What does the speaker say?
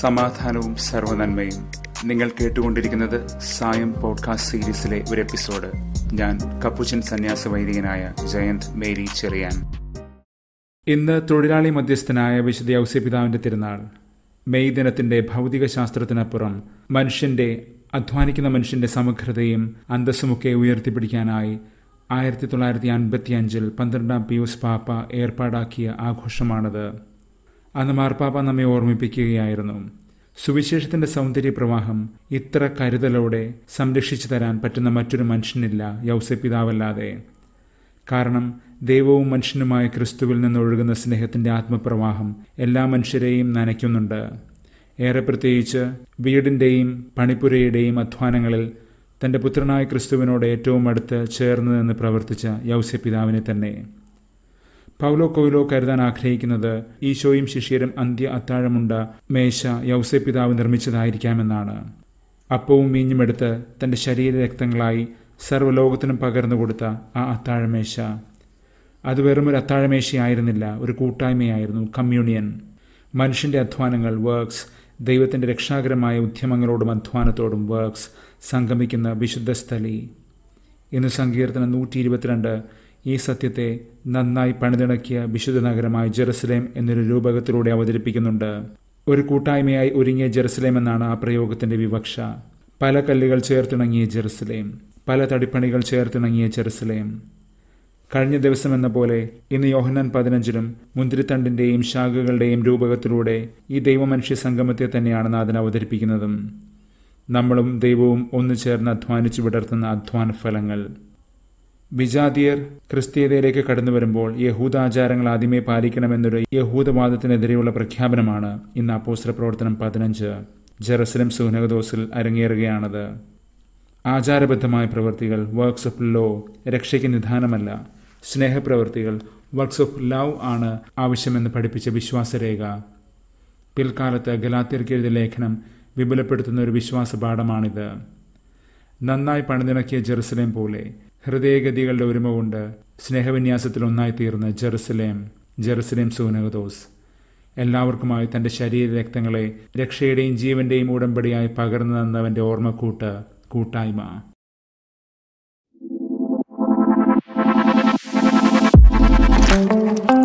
സമാധാനവും സർവനന്മയും നിങ്ങൾ കേട്ടുകൊണ്ടിരിക്കുന്നത് സായം പോഡ്കാസ്റ്റ് സീരീസിലെ ഒരു എപ്പിസോഡ് ഞാൻ കപ്പുച്ചൻ സന്യാസ വൈദികനായ ജയന്ത് മേരി ചെറിയാൻ ഇന്ന് തൊഴിലാളി മധ്യസ്ഥനായ വിശുദ്ധ ഔസ്യപിതാവിന്റെ തിരുനാൾ മെയ് ദിനത്തിന്റെ ശാസ്ത്രത്തിനപ്പുറം മനുഷ്യന്റെ അധ്വാനിക്കുന്ന മനുഷ്യന്റെ സമഗ്രതയും അന്തസ്സുമൊക്കെ ഉയർത്തിപ്പിടിക്കാനായി ആയിരത്തി തൊള്ളായിരത്തി അൻപത്തിയഞ്ചിൽ പന്ത്രണ്ടാം പിയൂസ് പാപ്പ ഏർപ്പാടാക്കിയ ആഘോഷമാണത് അന്ന് മാർപ്പാപ്പ നമ്മെ ഓർമ്മിപ്പിക്കുകയായിരുന്നു സുവിശേഷത്തിന്റെ സൗന്ദര്യ പ്രവാഹം ഇത്ര കരുതലോടെ സംരക്ഷിച്ചു തരാൻ പറ്റുന്ന മറ്റൊരു മനുഷ്യനില്ല യൗസപിതാവല്ലാതെ കാരണം ദൈവവും മനുഷ്യനുമായ ക്രിസ്തുവിൽ നിന്നൊഴുകുന്ന സ്നേഹത്തിന്റെ ആത്മപ്രവാഹം എല്ലാ മനുഷ്യരെയും നനയ്ക്കുന്നുണ്ട് ഏറെ പ്രത്യേകിച്ച് വീടിൻ്റെയും പണിപ്പുരയുടെയും അധ്വാനങ്ങളിൽ തന്റെ പുത്രനായ ക്രിസ്തുവിനോട് ഏറ്റവും അടുത്ത് ചേർന്ന് നിന്ന് പ്രവർത്തിച്ച യൗസ്യപിതാവിനെ തന്നെ പൗലോ കൊയിലോ കരുതാൻ ആഗ്രഹിക്കുന്നത് ഈശോയും ശിഷ്യരും അന്ത്യ അത്താഴമുണ്ട മേശ യൗസെ പിതാവ് നിർമ്മിച്ചതായിരിക്കാമെന്നാണ് അപ്പവും മീഞ്ഞുമെടുത്ത് ശരീര ശരീരരക്തങ്ങളായി സർവ്വലോകത്തിനും പകർന്നു കൊടുത്ത ആ അത്താഴമേശ അത് വെറും ഒരു അത്താഴമേശയായിരുന്നില്ല ഒരു കൂട്ടായ്മയായിരുന്നു കമ്മ്യൂണിയൻ മനുഷ്യന്റെ അധ്വാനങ്ങൾ വർക്ക്സ് ദൈവത്തിന്റെ രക്ഷാകരമായ ഉദ്യമങ്ങളോടും അധ്വാനത്തോടും വർക്ക്സ് സംഗമിക്കുന്ന വിശുദ്ധ സ്ഥലി ഇന്ന് സങ്കീർത്തനം നൂറ്റി ഇരുപത്തിരണ്ട് ഈ സത്യത്തെ നന്നായി പണിതിണക്കിയ വിശുദ്ധ നഗരമായ ജെറുസലേം എന്നൊരു രൂപകത്തിലൂടെ അവതരിപ്പിക്കുന്നുണ്ട് ഒരു കൂട്ടായ്മയായി ഒരുങ്ങിയ ജെറുസലേം എന്നാണ് ആ പ്രയോഗത്തിന്റെ വിവക്ഷ പല കല്ലുകൾ ചേർത്തിണങ്ങിയ ജെറുസലേം പല തടിപ്പണികൾ ചേർത്തിണങ്ങിയ ജെറുസലേം കഴിഞ്ഞ ദിവസം എന്ന പോലെ ഇന്ന് യോഹന്നാൻ പതിനഞ്ചിലും മുന്തിരിത്തണ്ടിന്റെയും ശാഖകളുടെയും രൂപകത്തിലൂടെ ഈ ദൈവമനുഷ്യ സംഗമത്തെ തന്നെയാണ് നാഥൻ അവതരിപ്പിക്കുന്നതും നമ്മളും ദൈവവും ഒന്നു ചേർന്ന് അധ്വാനിച്ചു വിടർത്തുന്ന അധ്വാന ഫലങ്ങൾ വിജാതിയർ ക്രിസ്തീയതയിലേക്ക് കടന്നു വരുമ്പോൾ യഹൂദാചാരങ്ങൾ ആദ്യമേ പാലിക്കണമെന്നൊരു യഹൂദവാദത്തിനെതിരെയുള്ള പ്രഖ്യാപനമാണ് ഇന്ന് അപ്പോസ്റ്റർ പ്രവർത്തനം പതിനഞ്ച് ജെറസലം സുഹനകദോസിൽ അരങ്ങേറുകയാണത് ആചാരബദ്ധമായ പ്രവൃത്തികൾ വർക്ക്സ് ഓഫ് ലോ രക്ഷയ്ക്ക് നിധാനമല്ല സ്നേഹപ്രവൃത്തികൾ വർക്ക്സ് ഓഫ് ലവ് ആണ് ആവശ്യമെന്ന് പഠിപ്പിച്ച വിശ്വാസരേഖ പിൽക്കാലത്ത് ഗലാത്തിർക്കെഴുതിയ ലേഖനം വിപുലപ്പെടുത്തുന്ന ഒരു വിശ്വാസ പാഠമാണിത് നന്നായി പണിതിണക്കിയ ജെറുസലേം പോലെ ഹൃദയഗതികളുടെ ഒരുമ കൊണ്ട് സ്നേഹവിന്യാസത്തിൽ ഒന്നായി തീർന്ന ജെറുസലേം ജെറുസലേം സൂനകദോസ് എല്ലാവർക്കുമായി തന്റെ ശരീര രക്തങ്ങളെ രക്ഷയുടെയും ജീവന്റെയും ഉടമ്പടിയായി പകർന്നു തന്നവന്റെ ഓർമ്മക്കൂട്ട് കൂട്ടായ്മ thank you